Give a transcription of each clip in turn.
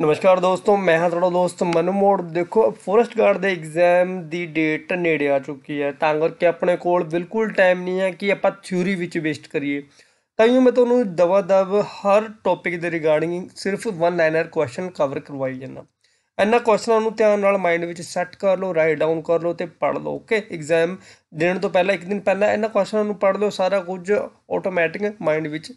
ਨਮਸਕਾਰ ਦੋਸਤੋ ਮੈਂ ਹਾਂ ਤੁਹਾਡਾ ਦੋਸਤ ਮਨ ਮੋੜ ਦੇਖੋ ਫੋਰੈਸਟ ਗਾਰਡ ਦੇ ਐਗਜ਼ਾਮ ਦੀ ਡੇਟ ਨੇੜੇ ਆ ਚੁੱਕੀ ਹੈ ਤਾਂ ਕਰਕੇ ਆਪਣੇ ਕੋਲ ਬਿਲਕੁਲ ਟਾਈਮ ਨਹੀਂ ਹੈ ਕਿ ਆਪਾਂ ਥਿਊਰੀ ਵਿੱਚ ਵੇਸਟ ਕਰੀਏ ਤਾਂ ਹੀ ਮੈਂ ਤੁਹਾਨੂੰ ਦਵਾ ਦਵ ਹਰ ਟੌਪਿਕ ਦੇ ਰਿਗਾਰਡਿੰਗ ਸਿਰਫ ਵਨ ਲਾਈਨਰ ਕੁਐਸਚਨ ਕਵਰ ਕਰਵਾਈ ਜਾਂਦਾ ਐਨਾ ਕੁਐਸਚਨਾਂ ਨੂੰ ਧਿਆਨ ਨਾਲ ਮਾਈਂਡ ਵਿੱਚ ਸੈੱਟ ਕਰ ਲਓ ਰਾਈਟ ਡਾਊਨ ਕਰ ਲਓ ਤੇ ਪੜ੍ਹ ਲਓ ਓਕੇ ਐਗਜ਼ਾਮ ਦੇਣ ਤੋਂ ਪਹਿਲਾਂ ਇੱਕ ਦਿਨ ਪਹਿਲਾਂ ਇਹਨਾਂ ਕੁਐਸਚਨਾਂ ਨੂੰ ਪੜ੍ਹ ਲਓ ਸਾਰਾ ਕੁਝ ਆਟੋਮੈਟਿਕ ਮਾਈਂਡ ਵਿੱਚ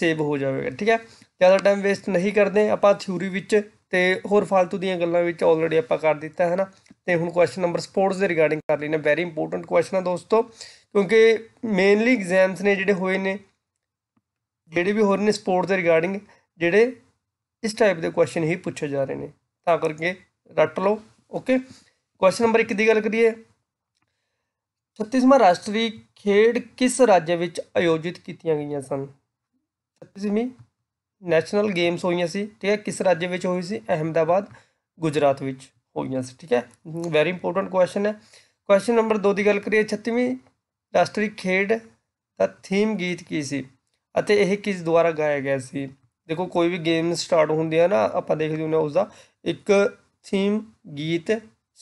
ਸੇਵ ਹੋ ਜਾਵੇਗਾ ਠੀਕ ਹੈ ਜ਼ਿਆਦਾ ਟਾਈਮ ਵੇਸਟ ਨਹੀਂ ਕਰਦੇ ਆਪਾਂ ਥਿਊਰੀ ਵਿੱਚ ਤੇ ਹੋਰ ਫालतू ਦੀਆਂ ਗੱਲਾਂ ਵਿੱਚ ਆਲਰੇਡੀ ਆਪਾਂ ਕਰ ਦਿੱਤਾ ਹੈ ਨਾ ਤੇ ਹੁਣ ਕੁਐਸਚਨ ਨੰਬਰ ਸਪੋਰਟਸ ਦੇ ਰਿਗਾਰਡਿੰਗ ਕਰ ਲੈਣਾ ਵੈਰੀ ਇੰਪੋਰਟੈਂਟ ਕੁਐਸਚਨ ਆ ਦੋਸਤੋ ਕਿਉਂਕਿ ਮੇਨਲੀ ਐਗਜ਼ਾਮਸ ਨੇ ਜਿਹੜੇ ਹੋਏ ਨੇ ਜਿਹੜੇ ਵੀ ਹੋਰ ਨੇ ਸਪੋਰਟਸ ਦੇ ਰਿਗਾਰਡਿੰਗ ਜਿਹੜੇ ਇਸ ਟਾਈਪ ਦੇ ਕੁਐਸਚਨ ਹੀ ਪੁੱਛੇ ਜਾ ਰਹੇ ਨੇ ਤਾਂ ਕਰਕੇ ਰੱਟ ਲਓ ਓਕੇ ਕੁਐਸਚਨ ਨੰਬਰ 1 ਦੀ ਗੱਲ ਕਰੀਏ 36ਵਾਂ ਰਾਸ਼ਟਰੀ ਖੇਡ ਕਿਸ ਰਾਜ ਵਿੱਚ ਆਯੋਜਿਤ ਕੀਤੀਆਂ ਗਈਆਂ ਸਨ 36ਵੀਂ ਨੈਸ਼ਨਲ ਗੇਮਸ ਹੋਈਆਂ ਸੀ ਠੀਕ ਹੈ ਕਿਸ ਰਾਜ ਵਿੱਚ ਹੋਈ ਸੀ ਅਹਿਮਦਾਬਾਦ ਗੁਜਰਾਤ ਵਿੱਚ ਹੋਈਆਂ ਸੀ ਠੀਕ ਹੈ ਵੈਰੀ ਇੰਪੋਰਟੈਂਟ ਕੁਐਸਚਨ ਹੈ ਕੁਐਸਚਨ ਨੰਬਰ 2 ਦੀ ਗੱਲ ਕਰੀਏ 36ਵੀਂ ਰਾਸ਼ਟਰੀ ਖੇਡ ਦਾ ਥੀਮ ਗੀਤ ਕੀ ਸੀ ਅਤੇ ਇਹ ਕਿਸ ਦੁਆਰਾ ਗਾਇਆ ਗਿਆ ਸੀ ਦੇਖੋ ਕੋਈ ਵੀ ਗੇਮ ਸਟਾਰਟ ਹੁੰਦੀ ਹੈ ਨਾ ਆਪਾਂ ਦੇਖਦੇ ਹੁੰਦੇ ਉਸ ਦਾ ਇੱਕ ਥੀਮ ਗੀਤ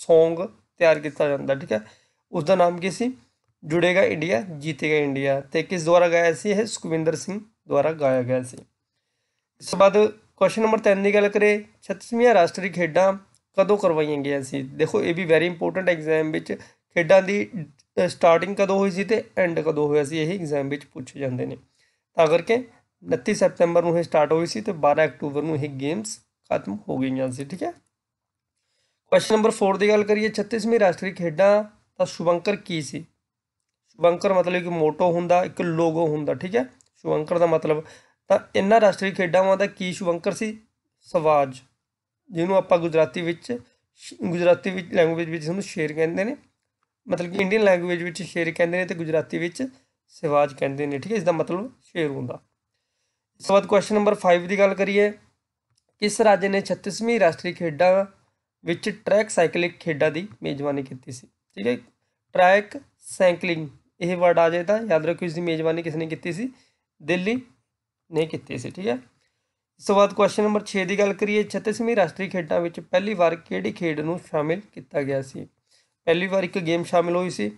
Song ਤਿਆਰ ਕੀਤਾ ਜਾਂਦਾ ਠੀਕ ਹੈ ਉਸ ਦਾ ਨਾਮ ਕੀ ਸੀ ਜੁੜੇਗਾ ਇੰਡੀਆ ਜੀਤੇਗਾ ਇੰਡੀਆ ਤੇ ਕਿਸ ਦੁਆਰਾ ਗਾਇਆ ਸੀ ਇਹ ਸੁਖਵਿੰਦਰ ਸਿੰਘ ਦੁਆਰਾ ਗਾਇਆ ਗਿਆ ਸੀ ਇਸ ਤੋਂ ਬਾਅਦ ਕੁਐਸਚਨ ਨੰਬਰ 3 ਦੀ ਗੱਲ ਕਰੇ 36ਵੀਂ ਰਾਸ਼ਟਰੀ ਖੇਡਾਂ ਕਦੋਂ ਕਰਵਾਈਆਂ ਗਈਆਂ ਸੀ ਦੇਖੋ ਇਹ ਵੀ ਵੈਰੀ ਇੰਪੋਰਟੈਂਟ ਐਗਜ਼ਾਮ ਵਿੱਚ ਖੇਡਾਂ ਦੀ ਸਟਾਰਟਿੰਗ ਕਦੋਂ ਹੋਈ ਸੀ ਤੇ ਐਂਡ ਕਦੋਂ ਹੋਇਆ ਸੀ ਇਹ ਐਗਜ਼ਾਮ ਵਿੱਚ ਪੁੱਛੇ ਜਾਂਦੇ ਨੇ ਤਾਂ ਕਰਕੇ 29 ਸਤੰਬਰ ਨੂੰ ਇਹ ਸਟਾਰਟ ਹੋਈ ਸੀ ਤੇ 12 ਅਕਤੂਬਰ ਨੂੰ ਇਹ ਗੇਮਸ ਖਤਮ ਹੋ ਗਈਆਂ ਸੀ ਠੀਕ ਹੈ ਕੁਐਸਚਨ ਨੰਬਰ 4 ਦੀ ਗੱਲ ਕਰੀਏ 36ਵੀਂ ਰਾਸ਼ਟਰੀ ਖੇਡਾਂ ਦਾ ਸ਼ੁਭੰਕਰ ਕੀ ਸੀ ਸ਼ੁਭੰਕਰ ਮਤਲਬ ਕਿ ਮੋਟੋ ਹੁੰਦਾ ਇੱਕ ਲੋਗੋ ਹੁੰਦਾ ਠੀਕ ਹੈ ਸ਼ੁਭੰਕਰ ਦਾ ਮਤਲਬ ਤਾਂ ਇਹਨਾਂ ਰਾਸ਼ਟਰੀ ਖੇਡਾਂਵਾਂ ਦਾ ਕੀ ਸ਼ੁਭੰਕਰ ਸੀ ਸਵਾਜ ਜਿਹਨੂੰ ਆਪਾਂ ਗੁਜਰਾਤੀ ਵਿੱਚ ਗੁਜਰਾਤੀ ਵਿੱਚ ਲੈਂਗੁਏਜ ਵਿੱਚ ਉਹਨੂੰ ਸ਼ੇਰ ਕਹਿੰਦੇ ਨੇ ਮਤਲਬ ਕਿ ਇੰਡੀਅਨ ਲੈਂਗੁਏਜ ਵਿੱਚ ਸ਼ੇਰ ਕਹਿੰਦੇ ਨੇ ਤੇ ਗੁਜਰਾਤੀ ਵਿੱਚ ਸਵਾਜ ਕਹਿੰਦੇ ਨੇ ਠੀਕ ਹੈ ਇਸ ਦਾ ਮਤਲਬ ਸ਼ੇਰ ਹੁੰਦਾ ਇਸ ਤੋਂ ਬਾਅਦ ਕੁਐਸਚਨ ਨੰਬਰ 5 ਦੀ ਗੱਲ ਕਰੀਏ ਕਿਸ ਰਾਜ ਨੇ 36ਵੀਂ ਰਾਸ਼ਟਰੀ ਖੇਡਾਂ ਵਿੱਚ ਟਰੈਕ ਸਾਈਕਲਿੰਗ ਖੇਡਾਂ ਦੀ ਮੇਜ਼ਬਾਨੀ ਕੀਤੀ ਸੀ ਠੀਕ ਹੈ ਟਰੈਕ ਸਾਈਕਲਿੰਗ ਇਹ ਵਰਡ ਆ ਜਾਏ ਤਾਂ ਯਾਦ ਰੱਖੋ ਇਸ ਦੀ ਮੇਜ਼ਬਾਨੀ ਕਿਸ ਨੇ ਕੀਤੀ ਸੀ ਦਿੱਲੀ ਨੇ ਕੀਤੀ ਸੀ ਠੀਕ ਹੈ ਇਸ ਤੋਂ ਬਾਅਦ ਕੁਐਸਚਨ ਨੰਬਰ 6 ਦੀ ਗੱਲ ਕਰੀਏ 36ਵੀਂ ਰਾਸ਼ਟਰੀ ਖੇਡਾਂ ਵਿੱਚ ਪਹਿਲੀ ਵਾਰ ਕਿਹੜੀ ਖੇਡ ਨੂੰ ਸ਼ਾਮਿਲ ਕੀਤਾ ਗਿਆ ਸੀ ਪਹਿਲੀ ਵਾਰ ਇੱਕ ਗੇਮ ਸ਼ਾਮਿਲ ਹੋਈ ਸੀ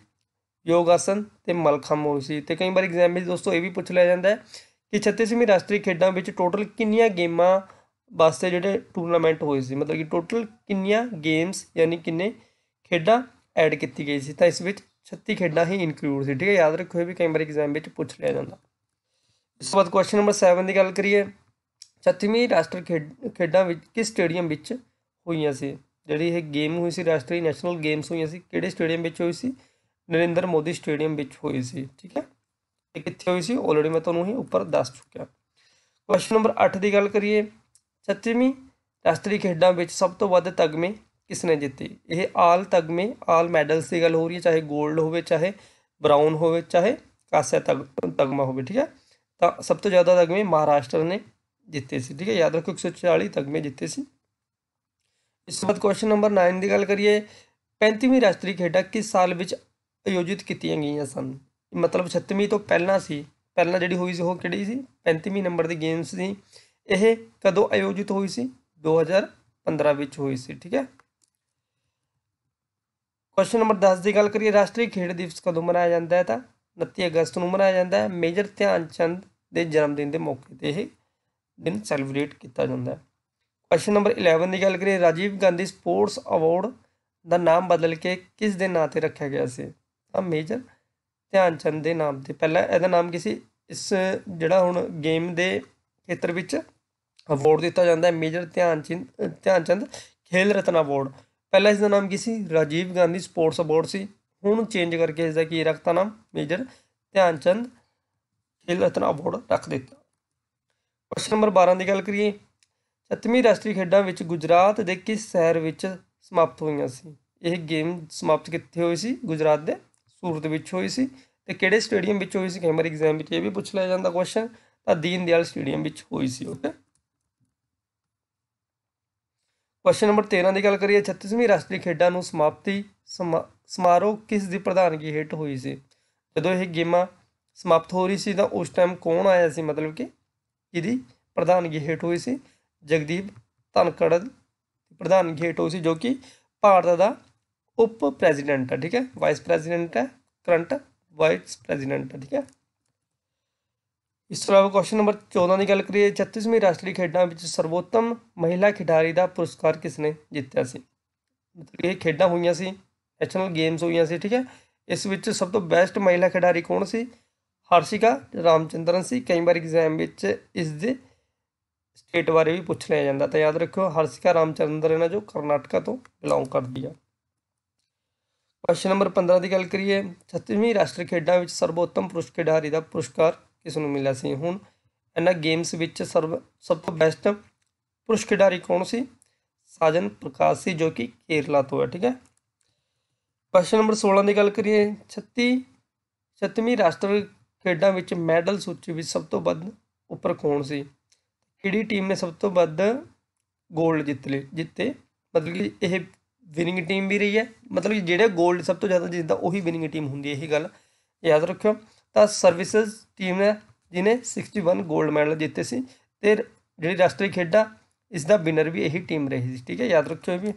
ਯੋਗ ਆਸਨ ਤੇ ਮਲਖੰਬ ਹੋਈ ਸੀ ਤੇ ਕਈ ਵਾਰ ਐਗਜ਼ਾਮ ਵਿੱਚ ਦੋਸਤੋ ਇਹ ਵੀ ਪੁੱਛ ਲਿਆ ਜਾਂਦਾ ਹੈ ਕਿ 36ਵੀਂ ਰਾਸ਼ਟਰੀ ਖੇਡਾਂ ਵਿੱਚ ਟੋਟਲ ਕਿੰਨੀਆਂ ਗੇਮਾਂ ਵਾਸਤੇ ਜਿਹੜੇ ਟੂਰਨਾਮੈਂਟ ਹੋਏ ਸੀ ਮਤਲਬ ਕਿ ਟੋਟਲ ਕਿੰਨੀਆਂ ਗੇਮਸ ਯਾਨੀ ਕਿੰਨੇ ਖੇਡਾਂ ਐਡ ਕੀਤੀ ਗਈ ਸੀ ਤਾਂ ਇਸ ਵਿੱਚ 36 ਖੇਡਾਂ ਹੀ ਇਨਕਲੂਡ ਸੀ ਠੀਕ ਹੈ ਯਾਦ ਰੱਖੋ ਇਹ ਵੀ ਕਈ ਵਾਰ ਐਗਜ਼ਾਮ ਵਿੱਚ ਪੁੱਛ ਲਿਆ ਜਾਂਦਾ ਇਸ ਤੋਂ ਬਾਅਦ ਕੁਐਸਚਨ ਨੰਬਰ 7 ਦੀ ਗੱਲ ਕਰੀਏ 36ਵੀਂ ਰਾਸ਼ਟਰ ਖੇਡਾਂ ਵਿੱਚ ਕਿਸ ਸਟੇਡੀਅਮ ਵਿੱਚ ਹੋਈਆਂ ਸੀ ਜਿਹੜੀ ਇਹ ਗੇਮ ਹੋਈ ਸੀ ਰਾਸ਼ਟਰੀ ਨੈਸ਼ਨਲ ਗੇਮਸ ਹੋਈਆਂ ਸੀ ਕਿਹੜੇ ਸਟੇਡੀਅਮ ਵਿੱਚ ਹੋਈ ਸੀ ਨਰਿੰਦਰ ਮੋਦੀ ਸਟੇਡੀਅਮ ਵਿੱਚ ਹੋਈ ਸੀ ਠੀਕ ਹੈ ਇਹ ਕਿੱਥੇ ਹੋਈ ਸੀ ਆਲਰੇਡੀ ਮੈਂ ਤੁਹਾਨੂੰ ਇਹ ਉੱਪਰ ਦੱਸ ਚੁੱਕਿਆ ਕੁਐਸਚਨ ਨੰਬਰ 8 ਦੀ ਗੱਲ ਕਰੀਏ 36ਵੀਂ ਰਾਸ਼ਟਰੀ ਖੇਡਾਂ ਵਿੱਚ ਸਭ ਤੋਂ ਵੱਧ ਤਗਮੇ ਕਿਸ ਨੇ ਜਿੱਤੇ ਇਹ ਆਲ ਤਗਮੇ ਆਲ ਮੈਡਲਸ ਦੀ ਗੱਲ ਹੋ ਰਹੀ ਹੈ ਚਾਹੇ 골ਡ ਹੋਵੇ ਚਾਹੇ ਬ੍ਰਾਊਨ ਹੋਵੇ ਚਾਹੇ ਕਾਸੇ ਤਗਮਾ ਹੋਵੇ ਠੀਕ ਹੈ ਤਾਂ ਸਭ ਤੋਂ ਜ਼ਿਆਦਾ ਤਗਮੇ ਮਹਾਰਾਸ਼ਟਰ ਨੇ ਜਿੱਤੇ ਸੀ ਠੀਕ ਹੈ ਯਾਦ ਰੱਖੋ 140 ਤਗਮੇ ਜਿੱਤੇ ਸੀ ਇਸ ਤੋਂ ਬਾਅਦ ਕੁਐਸਚਨ ਨੰਬਰ 9 ਦੀ ਗੱਲ ਕਰੀਏ 35ਵੀਂ ਰਾਸ਼ਟਰੀ ਖੇਡਾਂ ਕਿਸ ਸਾਲ ਵਿੱਚ ਆਯੋਜਿਤ ਕੀਤੀਆਂ ਗਈਆਂ ਸਨ ਮਤਲਬ 36ਵੀਂ ਤੋਂ ਪਹਿਲਾਂ ਸੀ ਪਹਿਲਾਂ ਜਿਹੜੀ ਹੋਈ ਸੀ ਉਹ ਕਿਹੜੀ ਸੀ 35ਵੀਂ ਨੰਬਰ ਦੀ ਗੇਮਸ ਸੀ ਇਹ ਕਦੋਂ ਆਯੋਜਿਤ ਹੋਈ ਸੀ 2015 ਵਿੱਚ ਹੋਈ ਸੀ ਠੀਕ ਹੈ ਕੁਐਸਚਨ ਨੰਬਰ 10 ਦੀ ਗੱਲ ਕਰੀਏ ਰਾਸ਼ਟਰੀ ਖੇਡ ਦਿਵਸ ਕਦੋਂ ਮਨਾਇਆ ਜਾਂਦਾ ਹੈ ਤਾਂ 29 ਅਗਸਤ ਨੂੰ ਮਨਾਇਆ ਜਾਂਦਾ ਹੈ ਮੇਜਰ ਧਿਆਨ ਚੰਦ ਦੇ ਜਨਮ ਦਿਨ ਦੇ ਮੌਕੇ ਤੇ ਇਹ ਦਿਨ ਸੈਲੀਬ੍ਰੇਟ ਕੀਤਾ ਜਾਂਦਾ ਹੈ ਕੁਐਸਚਨ ਨੰਬਰ 11 ਦੀ ਗੱਲ ਕਰੀਏ ਰਾਜੀਵ ਗਾਂਧੀ ਸਪੋਰਟਸ ਅਵਾਰਡ ਦਾ ਨਾਮ ਬਦਲ ਕੇ ਕਿਸ ਦੇ ਨਾਂ ਤੇ ਰੱਖਿਆ ਗਿਆ ਸੀ ਤਾਂ ਮੇਜਰ ਧਿਆਨ ਚੰਦ ਦੇ ਨਾਮ ਤੇ ਪਹਿਲਾਂ ਇਹਦਾ ਨਾਮ ਕੀ ਸੀ ਇਸ ਜਿਹੜਾ ਹੁਣ ਗੇਮ ਦੇ ਖੇਤਰ ਵਿੱਚ ਅਵਾਰਡ ਦਿੱਤਾ ਜਾਂਦਾ ਹੈ ਮੇਜਰ ਧਿਆਨ ਚੰਦ ਧਿਆਨ ਚੰਦ ਖੇਲ ਰਤਨ ਅਵਾਰਡ ਪਹਿਲਾਂ ਇਸ ਦਾ ਨਾਮ ਕੀ ਸੀ ਰਾਜੀਵ ਗਾਂਧੀ ਸਪੋਰਟਸ ਅਵਾਰਡ ਸੀ ਹੁਣ ਚੇਂਜ ਕਰਕੇ ਦਾ ਕੀ ਰੱਖਤਾ ਨਾਮ ਮੇਜਰ ਧਿਆਨ ਚੰਦ ਖੇਲ ਰਤਨ ਅਵਾਰਡ ਰੱਖ ਦਿੱਤਾ ਪ੍ਰਸ਼ਨ ਨੰਬਰ 12 ਦੀ ਗੱਲ ਕਰੀਏ 7ਵੀਂ ਰਾਸ਼ਟਰੀ ਖੇਡਾਂ ਵਿੱਚ ਗੁਜਰਾਤ ਦੇ ਕਿਸ ਸ਼ਹਿਰ ਵਿੱਚ ਸਮਾਪਤ ਹੋਈਆਂ ਸੀ ਇਹ ਗੇਮ ਸਮਾਪਤ ਕਿੱਥੇ ਹੋਈ ਸੀ ਗੁਜਰਾਤ ਦੇ ਸੂਰਤ ਵਿੱਚ ਹੋਈ ਸੀ ਤੇ ਕਿਹੜੇ ਸਟੇਡੀਅਮ ਵਿੱਚ ਹੋਈ ਸੀ ਕੈਮਰ ਐਗਜ਼ਾਮ ਵਿੱਚ ਇਹ ਵੀ ਪੁੱਛ ਲਿਆ ਜਾਂਦਾ ਕੁਐਸਚਨ ਤਾਂ ਦੀਨ ਦਿਆਲ ਸਟੇਡੀਅਮ ਵਿੱਚ ਹੋਈ ਸੀ ਓਕੇ ਕੁਐਸਚਨ ਨੰਬਰ 13 ਦੀ ਗੱਲ ਕਰੀਏ 36ਵੀਂ ਰਾਸ਼ਟਰੀ ਖੇਡਾਂ ਨੂੰ ਸਮਾਪਤੀ ਸਮਾਰੋਹ ਕਿਸ ਦੀ ਪ੍ਰਧਾਨਗੀ ਹੇਟ ਹੋਈ ਸੀ ਜਦੋਂ ਇਹ ਗੇਮਾਂ ਸਮਾਪਤ ਹੋ ਰਹੀ ਸੀ ਤਾਂ ਉਸ ਟਾਈਮ ਕੌਣ ਆਇਆ ਸੀ ਮਤਲਬ ਕਿ ਇਹਦੀ ਪ੍ਰਧਾਨਗੀ ਹੇਟ ਹੋਈ ਸੀ ਜਗਦੀਪ ਧਨਕੜ ਪ੍ਰਧਾਨਗੀ ਹੇਟ ਹੋਈ ਸੀ ਜੋ ਕਿ ਭਾਰਤ ਦਾ ਉਪ ਪ੍ਰੈਜ਼ੀਡੈਂਟ ਹੈ ਠੀਕ ਹੈ ਵਾਈਸ ਪ੍ਰੈਜ਼ੀਡੈਂਟ ਹੈ ਕਰੰਟ ਵਾਈਸ ਪ੍ਰੈਜ਼ੀਡੈਂਟ ਹੈ ਠੀਕ ਹੈ ਇਸ ਤੋਂ ਇਲਾਵਾ ਕੁਐਸਚਨ ਨੰਬਰ 14 ਦੀ ਗੱਲ ਕਰੀਏ 36ਵੀਂ ਰਾਸ਼ਟਰੀ ਖੇਡਾਂ ਵਿੱਚ ਸਰਵੋਤਮ ਮਹਿਲਾ ਖਿਡਾਰੀ ਦਾ ਪੁਰਸਕਾਰ ਕਿਸ ਨੇ ਜਿੱਤਿਆ ਸੀ ਮਤਲਬ ਇਹ ਖੇਡਾਂ ਹੋਈਆਂ ਸੀ ਨੈਸ਼ਨਲ ਗੇਮਸ ਹੋਈਆਂ ਸੀ ਠੀਕ ਹੈ ਇਸ ਵਿੱਚ ਸਭ ਤੋਂ ਬੈਸਟ ਮਹਿਲਾ ਖਿਡਾਰੀ ਕੌਣ ਸੀ ਹਰਸ਼ਿਕਾ ਰਾਮਚੰਦਰਨ ਸੀ ਕਈ ਵਾਰ ਐਗਜ਼ਾਮ ਵਿੱਚ ਇਸ ਦੇ ਸਟੇਟ ਬਾਰੇ ਵੀ ਪੁੱਛ ਲਿਆ ਜਾਂਦਾ ਤਾਂ ਯਾਦ ਰੱਖਿਓ ਹਰਸ਼ਿਕਾ ਰਾਮਚੰਦਰਨ ਹੈ ਜੋ ਕਰਨਾਟਕਾ ਤੋਂ ਬਿਲੋਂਗ ਕਰਦੀ ਆ ਕੁਐਸਚਨ ਨੰਬਰ 15 ਦੀ ਗੱਲ ਕਰੀਏ 36ਵੀਂ ਰਾਸ਼ਟਰੀ ਖੇਡਾਂ ਵਿੱਚ ਸਰਵੋਤਮ ਪੁਰਸ਼ ਖਿਡਾਰੀ ਦਾ ਪੁਰਸਕਾਰ ਇਸ ਨੂੰ ਮਿਲਿਆ ਸੀ ਹੁਣ ਇਹਨਾਂ ਗੇਮਸ ਵਿੱਚ ਸਰਵ ਸਭ ਤੋਂ ਬੈਸਟ ਪੁਰਸ਼ ਖਿਡਾਰੀ ਕੌਣ ਸੀ ਸਾਜਨ ਪ੍ਰਕਾਸ਼ ਸੀ ਜੋ ਕਿ ਕੇਰਲਾ ਤੋਂ ਹੈ ਠੀਕ ਹੈ ਪ੍ਰਸ਼ਨ ਨੰਬਰ 16 ਦੀ ਗੱਲ ਕਰੀਏ 36 36ਵੀਂ ਰਾਸ਼ਟਰ ਖੇਡਾਂ ਵਿੱਚ ਮੈਡਲ ਸੂਚੀ ਵਿੱਚ ਸਭ ਤੋਂ ਵੱਧ ਉੱਪਰ ਕੌਣ ਸੀ ਕਿਹੜੀ ਟੀਮ ਨੇ ਸਭ ਤੋਂ ਵੱਧ 골ਡ ਜਿੱਤ ਲਏ ਜਿੱਤੇ ਮਤਲਬ ਕਿ ਇਹ ਵਿਨਿੰਗ ਟੀਮ ਵੀ ਰਹੀ ਹੈ ਮਤਲਬ ਜਿਹੜੇ 골ਡ ਸਭ ਤੋਂ ਜ਼ਿਆਦਾ ਜਿੱਤਦਾ ਉਹੀ ਵਿਨਿੰਗ ਟੀਮ ਹੁੰਦੀ ਹੈ ਇਹ ਗੱਲ ਯਾਦ ਰੱਖਿਓ ਤਾਂ ਸਰਵਿਸਿਜ਼ ਟੀਮ ਨੇ ਜਿਨੇ 61 골ਡ ਮੈਡਲ ਜਿੱਤੇ ਸੀ ਤੇ ਜਿਹੜੀ ਰਾਸ਼ਟਰੀ ਖੇਡਾਂ ਇਸ ਦਾ ਵਿਨਰ ਵੀ ਇਹੀ ਟੀਮ ਰਹੀ ਸੀ ਠੀਕ ਹੈ ਯਾਦ ਰੱਖਿਓ ਇਹ ਵੀ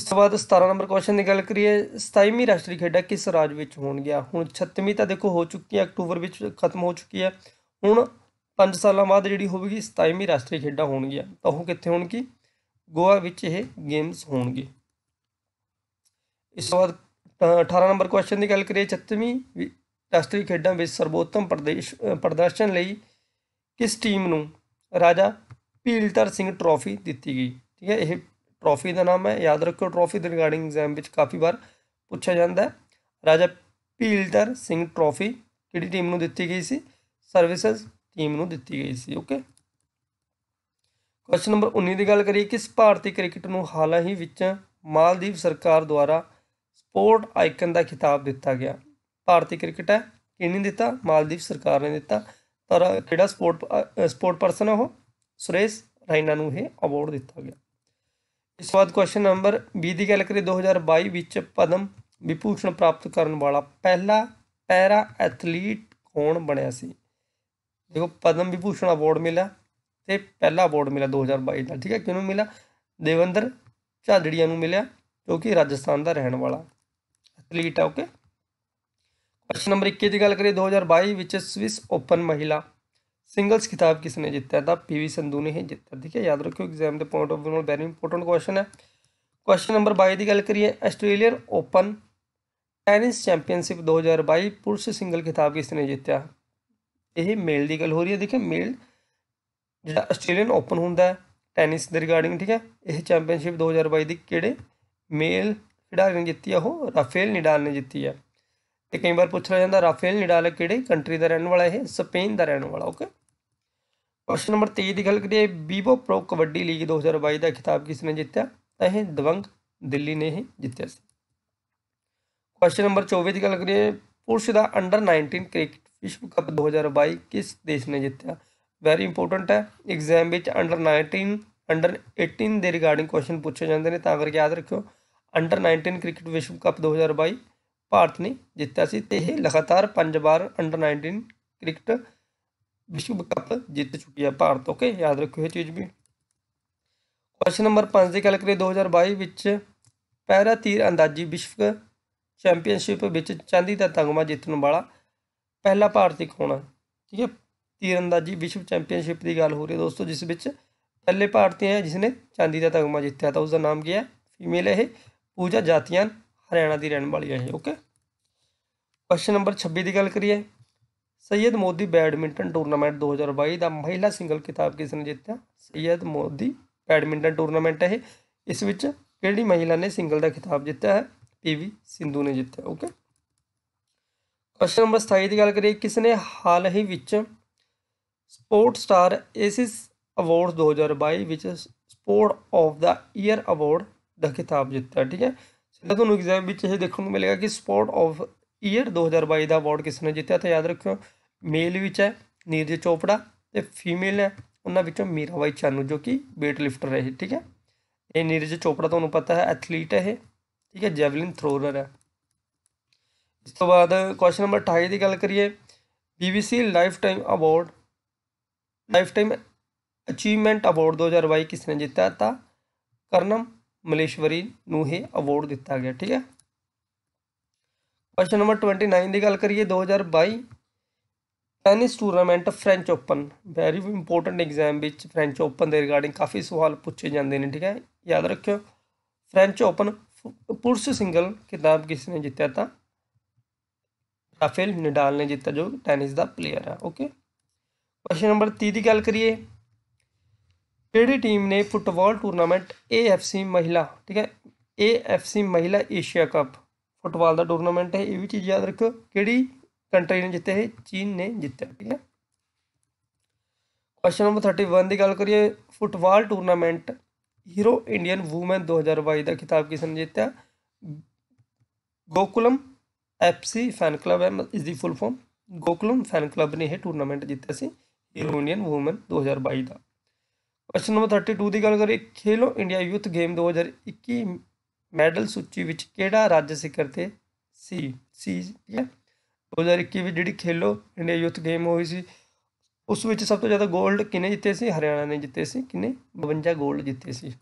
ਇਸ ਤੋਂ ਬਾਅਦ 17 ਨੰਬਰ ਕੁਐਸਚਨ ਦੀ ਗੱਲ ਕਰੀਏ 27ਵੀਂ ਰਾਸ਼ਟਰੀ ਖੇਡਾਂ ਕਿਸ ਰਾਜ ਵਿੱਚ ਹੋਣਗੀਆਂ ਹੁਣ 36ਵੀਂ ਤਾਂ ਦੇਖੋ ਹੋ ਚੁੱਕੀ ਹੈ ਅਕਤੂਬਰ ਵਿੱਚ ਖਤਮ ਹੋ ਚੁੱਕੀ ਹੈ ਹੁਣ 5 ਸਾਲਾਂ ਬਾਅਦ ਜਿਹੜੀ ਹੋਵੇਗੀ 27ਵੀਂ ਰਾਸ਼ਟਰੀ ਖੇਡਾਂ ਹੋਣਗੀਆਂ ਤਾਂ ਉਹ ਕਿੱਥੇ ਹੋਣਗੀ ਗੋਆ ਵਿੱਚ ਇਹ ਗੇਮਸ ਹੋਣਗੇ ਇਸ ਤੋਂ ਬਾਅਦ 18 ਨੰਬਰ ਕੁਐਸਚਨ ਦੀ ਗੱਲ ਕਰੀਏ 36ਵੀਂ ਰਾਸ਼ਟਰੀ ਖੇਡਾਂ ਵਿੱਚ ਸਰਬੋਤਮ ਪ੍ਰਦੇਸ਼ ਪ੍ਰਦਰਸ਼ਨ ਲਈ ਕਿਸ ਟੀਮ ਨੂੰ ਰਾਜਾ ਪੀਲਤਰ ਸਿੰਘ ਟਰੋਫੀ ਦਿੱਤੀ ਗਈ ਠੀਕ ਹੈ ਇਹ ਟਰੋਫੀ ਦਾ ਨਾਮ ਹੈ ਯਾਦ ਰੱਖੋ ਟਰੋਫੀ ਦੇ ਰਿਗਾਰਡਿੰਗ ਐਗਜ਼ਾਮ ਵਿੱਚ ਕਾਫੀ ਵਾਰ ਪੁੱਛਿਆ ਜਾਂਦਾ ਹੈ ਰਾਜਾ ਪੀਲਤਰ ਸਿੰਘ ਟਰੋਫੀ ਕਿਹੜੀ ਟੀਮ ਨੂੰ ਦਿੱਤੀ ਗਈ ਸੀ ਸਰਵਿਸਸ ਟੀਮ ਨੂੰ ਦਿੱਤੀ ਗਈ ਸੀ ਓਕੇ ਕੁਐਸਚਨ ਨੰਬਰ 19 ਦੀ ਗੱਲ ਕਰੀਏ ਕਿਸ ਭਾਰਤੀ ਕ੍ਰਿਕਟ ਨੂੰ ਹਾਲਾਂ ਹੀ ਵਿੱਚ ਮਾਲਦੀਵ ਸਰਕਾਰ ਦੁਆਰਾ ਸਪੋਰਟ ਆਈਕਨ ਦਾ ਖਿਤਾਬ ਦਿੱਤਾ ਗਿਆ ਭਾਰਤੀ ਕ੍ਰਿਕਟ ਹੈ ਕਿਹਨੇ ਦਿੱਤਾ ਮਾਲਦੀਵ ਸਰਕਾਰ ਨੇ ਦਿੱਤਾ ਪਰ ਕਿਹੜਾ ਸਪੋਰਟ ਸਪੋਰਟ ਪਰਸਨ ਉਹ ਸੁਰੇਸ਼ ਰੈਨਾ ਨੂੰ ਇਹ ਅਵਾਰਡ ਦਿੱਤਾ ਗਿਆ ਇਸ ਵਾਰ ਬਾਅਦ ਕੁਐਸਚਨ ਨੰਬਰ 20 ਦੀ ਗੱਲ ਕਰੀ 2022 ਵਿੱਚ ਪਦਮ ਵਿਭੂਸ਼ਣ ਪ੍ਰਾਪਤ ਕਰਨ ਵਾਲਾ ਪਹਿਲਾ ਪੈਰਾ ਐਥਲੀਟ ਕੌਣ ਬਣਿਆ ਸੀ ਦੇਖੋ ਪਦਮ ਵਿਭੂਸ਼ਣ ਅਵਾਰਡ ਮਿਲਿਆ ਤੇ ਪਹਿਲਾ ਅਵਾਰਡ ਮਿਲਿਆ 2022 ਦਾ ਠੀਕ ਹੈ ਕਿਹਨੂੰ ਮਿਲਿਆ ਦੇਵਿੰਦਰ ਝਾਜੜੀਆ ਨੂੰ ਮਿਲਿਆ ਕਿਉਂਕਿ ਰਾਜਸਥਾਨ ਦਾ ਰਹਿਣ ਵਾਲਾ एथलीट है ओके क्वेश्चन नंबर इक्कीस की गल करिए दो हज़ार बई विच स्विस ओपन महिला सिंगल्स खिताब किसने जीता था वी संधु ने ही जीता ठीक है याद रखियो एग्जाम के point of view very important question है क्वेश्चन नंबर बई की गल करिए ऑस्ट्रेलियन ओपन ਟੈਨਿਸ ਚੈਂਪੀਅਨਸ਼ਿਪ 2022 ਪੁਰਸ਼ ਸਿੰਗਲ ਖਿਤਾਬ ਕਿਸ ਨੇ ਜਿੱਤਿਆ ਇਹ ਮੇਲ ਦੀ ਗੱਲ ਹੋ ਰਹੀ ਹੈ ਦੇਖੋ ਮੇਲ ਜਿਹੜਾ ਆਸਟ੍ਰੇਲੀਅਨ ਓਪਨ ਹੁੰਦਾ ਟੈਨਿਸ ਦੇ ਰਿਗਾਰਡਿੰਗ ਠੀਕ ਹੈ ਇਹ ਚੈਂਪੀਅਨਸ਼ਿਪ 2022 ਦੀ ਕਿਹੜੇ ਮੇਲ ਖਿਡਾਰੀਆਂ ਨੇ ਜਿੱਤੀ ਆ ਉਹ ਰਾਫੇਲ ਨਿਡਾਲ ਨੇ ਜਿੱਤੀ ਆ ਤੇ ਕਈ ਵਾਰ ਪੁੱਛਿਆ ਜਾਂਦਾ ਰਾਫੇਲ ਨਿਡਾਲ ਕਿਹੜੇ ਕੰਟਰੀ ਦਾ ਰਹਿਣ ਵਾਲਾ ਇਹ ਸਪੇਨ ਦਾ ਰਹਿਣ ਵਾਲਾ ਓਕੇ ਕੁਐਸਚਨ ਨੰਬਰ 23 ਦੀ ਗੱਲ ਕਰੀਏ ਬੀਬੋ ਪ੍ਰੋ ਕਬੱਡੀ ਲੀਗ 2022 ਦਾ ਖਿਤਾਬ ਕਿਸ ਨੇ ਜਿੱਤਿਆ ਤਾਂ ਇਹ ਦਵੰਗ ਦਿੱਲੀ ਨੇ ਹੀ ਜਿੱਤਿਆ ਸੀ ਕੁਐਸਚਨ ਨੰਬਰ 24 ਦੀ ਗੱਲ ਕਰੀਏ ਪੁਰਸ਼ ਦਾ ਅੰਡਰ 19 ਕ੍ਰਿਕਟ ਵਿਸ਼ਵ ਕੱਪ 2022 ਕਿਸ ਦੇਸ਼ ਨੇ ਜਿੱਤਿਆ ਵੈਰੀ ਇੰਪੋਰਟੈਂਟ ਹੈ ਐਗਜ਼ਾਮ ਵਿੱਚ ਅੰਡਰ 19 ਅੰਡਰ 18 ਦੇ ਰਿਗਾਰਡਿੰਗ ਕੁਐਸਚਨ ਪੁੱਛੇ ਜਾਂਦੇ ਨੇ ਤਾਂ ਕਰਕੇ ਯਾਦ ਰੱਖਿਓ ਅੰਡਰ 19 ਕ੍ਰਿਕਟ ਵਿਸ਼ਵ ਕੱਪ 2022 ਭਾਰਤ ਨੇ ਜਿੱਤਿਆ ਸੀ ਤੇ ਇਹ ਲਗਾਤਾਰ ਪੰਜ ਵਾਰ ਅੰਡਰ 19 ਕ੍ਰਿਕਟ ਵਿਸ਼ਵ ਕੱਪ ਜਿੱਤ ਚੁੱਕੀ ਹੈ ਭਾਰਤ ਓਕੇ ਯਾਦ ਰੱਖਿਓ ਇਹ ਚੀਜ਼ ਵੀ ਕੁਐਸਚਨ ਨੰਬਰ 5 ਦੀ ਗੱਲ ਕਰੀਏ 2022 ਵਿੱਚ ਪੈਰਾ ਤੀਰ ਅੰਦਾਜ਼ੀ ਵਿਸ਼ਵ ਚੈਂਪੀਅਨਸ਼ਿਪ ਵਿੱਚ ਚਾਂਦੀ ਦਾ ਤਗਮਾ ਜਿੱਤਣ ਵਾਲਾ ਪਹਿਲਾ ਭਾਰਤੀ ਕੌਣ ਹੈ ਠੀਕ ਹੈ ਤੀਰ ਅੰਦਾਜ਼ੀ ਵਿਸ਼ਵ ਚੈਂਪੀਅਨਸ਼ਿਪ ਦੀ ਗੱਲ ਹੋ ਰਹੀ ਹੈ ਦੋਸਤੋ ਜਿਸ ਵਿੱਚ ਪਹਿਲੇ ਭਾਰਤੀ ਹੈ ਜਿਸ ਨੇ ਚਾਂਦੀ ਦਾ ਤਗਮਾ ਜਿੱਤਿਆ ਤਾਂ ਉਸ ਦਾ ਨਾਮ ਕੀ ਹੈ ਫੀਮੇਲ ਇਹ ਪੂਜਾ ਜਾਤੀਆਂ ਹਰਿਆਣਾ ਦੀ ਰਹਿਣ ਵਾਲੀ ਹੈ ਓਕੇ ਕੁਐਸਚਨ ਨੰਬਰ 26 ਦੀ ਗੱਲ ਕਰੀਏ ਸੈਯਦ ਮੋਦੀ ਬੈਡਮਿੰਟਨ ਟੂਰਨਾਮੈਂਟ 2022 ਦਾ ਮਹਿਲਾ ਸਿੰਗਲ ਖਿਤਾਬ ਕਿਸ ਨੇ ਜਿੱਤਿਆ ਸੈਯਦ ਮੋਦੀ ਬੈਡਮਿੰਟਨ ਟੂਰਨਾਮੈਂਟ ਹੈ ਇਸ ਵਿੱਚ ਕਿਹੜੀ ਮਹਿਲਾ ਨੇ ਸਿੰਗਲ ਦਾ ਖਿਤਾਬ ਜਿੱਤਿਆ ਹੈ ਪੀਵੀ ਸਿੰਧੂ ਨੇ ਜਿੱਤਿਆ ਓਕੇ ਕੁਐਸਚਨ ਨੰਬਰ 27 ਦੀ ਗੱਲ ਕਰੀਏ ਕਿਸ ਨੇ ਹਾਲ ਹੀ ਵਿੱਚ ਸਪੋਰਟ ਸਟਾਰ ਏਸਿਸ ਅਵਾਰਡ 2022 ਵਿੱਚ ਸਪੋਰਟ ਆਫ ਦਾ ਈਅਰ ਅਵਾਰਡ ਦਾ ਖਿਤਾਬ ਜਿੱਤਿਆ ਠੀਕ ਹੈ ਸਿੱਧਾ ਤੁਹਾਨੂੰ ਐਗਜ਼ਾਮ ਵਿੱਚ ਇਹ ਦੇਖਣ ਨੂੰ ਮਿਲੇਗਾ ਕਿ ਸਪੋਰਟ ਆਫ ਈਅਰ 2022 ਦਾ ਅਵਾਰਡ ਕਿਸ ਨੇ ਜਿੱਤਿਆ ਤਾਂ ਯਾਦ ਰੱਖਿਓ ਮੇਲ ਵਿੱਚ ਹੈ ਨੀਰਜ ਚੋਪੜਾ ਤੇ ਫੀਮੇਲ ਹੈ ਉਹਨਾਂ ਵਿੱਚੋਂ ਮੀਰਾਬਾਈ ਚਾਨੂ ਜੋ ਕਿ weight ਲਿਫਟਰ ਹੈ ਠੀਕ ਹੈ ਇਹ ਨੀਰਜ ਚੋਪੜਾ ਤੁਹਾਨੂੰ ਪਤਾ ਹੈ ਐਥਲੀਟ ਹੈ ਇਹ ਠੀਕ ਹੈ ਜੈਵਲਿਨ ਥਰੋਰਰ ਹੈ ਇਸ ਤੋਂ ਬਾਅਦ ਕੁਐਸਚਨ ਨੰਬਰ 28 ਦੀ ਗੱਲ ਕਰੀਏ BBC lifetime award lifetime achievement award 2022 ਕਿਸ ਨੇ ਜਿੱਤਿਆ ਤਾਂ ਕਰਨਮ ਮਲੇਸ਼ਵਰੀ ਨੂੰ ਇਹ ਅਵਾਰਡ ਦਿੱਤਾ ਗਿਆ ਠੀਕ ਹੈ ਕੁਐਸਚਨ ਨੰਬਰ 29 ਦੀ ਗੱਲ ਕਰੀਏ 2022 tennis tournament French Open very important exam ਵਿੱਚ ਫ੍ਰੈਂਚ ਓਪਨ ਦੇ ਰਿਗਾਰਡਿੰਗ ਕਾਫੀ ਸਵਾਲ ਪੁੱਛੇ ਜਾਂਦੇ ਨੇ ਠੀਕ ਹੈ ਯਾਦ ਰੱਖਿਓ ਫ੍ਰੈਂਚ ਓਪਨ ਪੁਰਸ਼ ਸਿੰਗਲ ਕਿਤਾਬ ਕਿਸ ਨੇ ਜਿੱਤਿਆ ਤਾਂ ਰਾਫੇਲ ਨਡਾਲ ਨੇ ਜਿੱਤਿਆ ਜੋ ਟੈਨਿਸ ਦਾ ਪਲੇਅਰ ਹੈ ਓਕੇ ਕੁਐਸਚਨ ਨੰਬਰ 30 ਦੀ ਗੱਲ ਕਰੀਏ ਕਿਹੜੀ ਟੀਮ ਨੇ ਫੁੱਟਬਾਲ ਟੂਰਨਾਮੈਂਟ AFC ਮਹਿਲਾ ਠੀਕ ਹੈ AFC ਮਹਿਲਾ ਏਸ਼ੀਆ ਕੱਪ ਫੁੱਟਬਾਲ ਦਾ ਟੂਰਨਾਮੈਂਟ ਹੈ ਇਹ ਵੀ ਚੀਜ਼ ਯਾਦ ਰੱਖੋ ਕਿਹੜੀ ਕੰਟਰੀ ਨੇ ਜਿੱਤੇ ਹੈ ਚੀਨ ਨੇ ਜਿੱਤਿਆ ਠੀਕ ਹੈ ਕੁਐਸਚਨ ਨੰਬਰ 31 ਦੀ ਗੱਲ ਕਰੀਏ football tournament hero Indian women 2022 ਦਾ ਖਿਤਾਬ ਕਿਸ ਨੇ ਜਿੱਤਿਆ ਗੋਕੁਲਮ ਐਫਸੀ ਫੈਨ ਕਲੱਬ ਹੈ ਇਸ ਦੀ full form Gokulam fan club ਨੇ ਇਹ ਟੂਰਨਾਮੈਂਟ ਜਿੱਤਿਆ ਸੀ ਹੀਰੋ ਇੰਡੀਅਨ ਔਮਨ 2022 ਦਾ ਪ੍ਰਸ਼ਨ ਨੰਬਰ 32 ਦੀ ਗੱਲ ਕਰੀਏ Khelo India youth game 2021 medal ਸੂਚੀ ਵਿੱਚ ਕਿਹੜਾ ਰਾਜ ਸਿਖਰ ਤੇ ਸੀ ਸੀ ਠੀਕ ਹੈ 2021 ਵਿੱਚ ਜਿਹੜੀ ਖੇਲੋ ਇੰਡੀਆ ਯੂਥ ਗੇਮ ਹੋਈ ਸੀ ਉਸ ਵਿੱਚ ਸਭ ਤੋਂ ਜ਼ਿਆਦਾ 골ਡ ਕਿਨੇ ਜਿੱਤੇ ਸੀ ਹਰਿਆਣਾ ਨੇ ਜਿੱਤੇ ਸੀ ਕਿਨੇ 52 골ਡ ਜਿੱਤੇ ਸੀ